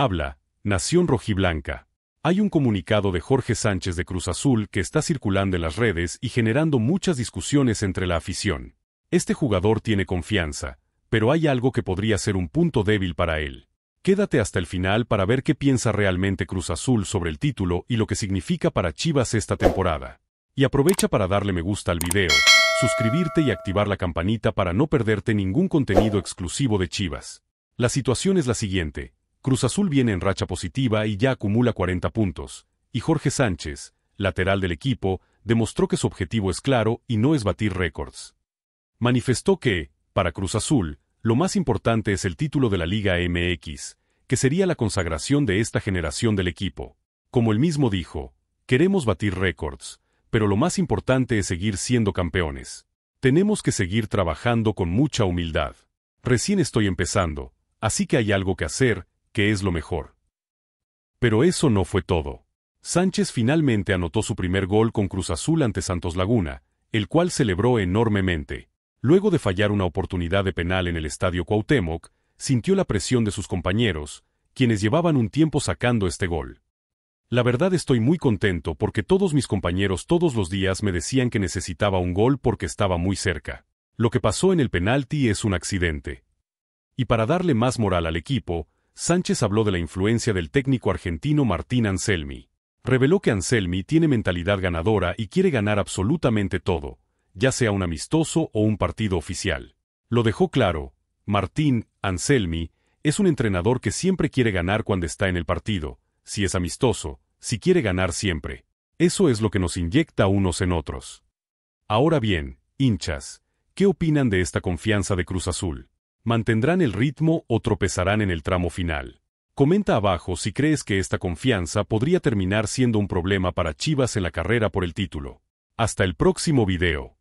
Habla, Nación Rojiblanca. Hay un comunicado de Jorge Sánchez de Cruz Azul que está circulando en las redes y generando muchas discusiones entre la afición. Este jugador tiene confianza, pero hay algo que podría ser un punto débil para él. Quédate hasta el final para ver qué piensa realmente Cruz Azul sobre el título y lo que significa para Chivas esta temporada. Y aprovecha para darle me gusta al video, suscribirte y activar la campanita para no perderte ningún contenido exclusivo de Chivas. La situación es la siguiente, Cruz Azul viene en racha positiva y ya acumula 40 puntos, y Jorge Sánchez, lateral del equipo, demostró que su objetivo es claro y no es batir récords. Manifestó que, para Cruz Azul, lo más importante es el título de la Liga MX, que sería la consagración de esta generación del equipo. Como él mismo dijo, queremos batir récords, pero lo más importante es seguir siendo campeones. Tenemos que seguir trabajando con mucha humildad. Recién estoy empezando, así que hay algo que hacer, es lo mejor. Pero eso no fue todo. Sánchez finalmente anotó su primer gol con Cruz Azul ante Santos Laguna, el cual celebró enormemente. Luego de fallar una oportunidad de penal en el estadio Cuauhtémoc, sintió la presión de sus compañeros, quienes llevaban un tiempo sacando este gol. La verdad estoy muy contento porque todos mis compañeros todos los días me decían que necesitaba un gol porque estaba muy cerca. Lo que pasó en el penalti es un accidente. Y para darle más moral al equipo, Sánchez habló de la influencia del técnico argentino Martín Anselmi. Reveló que Anselmi tiene mentalidad ganadora y quiere ganar absolutamente todo, ya sea un amistoso o un partido oficial. Lo dejó claro, Martín, Anselmi, es un entrenador que siempre quiere ganar cuando está en el partido, si es amistoso, si quiere ganar siempre. Eso es lo que nos inyecta unos en otros. Ahora bien, hinchas, ¿qué opinan de esta confianza de Cruz Azul? mantendrán el ritmo o tropezarán en el tramo final. Comenta abajo si crees que esta confianza podría terminar siendo un problema para Chivas en la carrera por el título. Hasta el próximo video.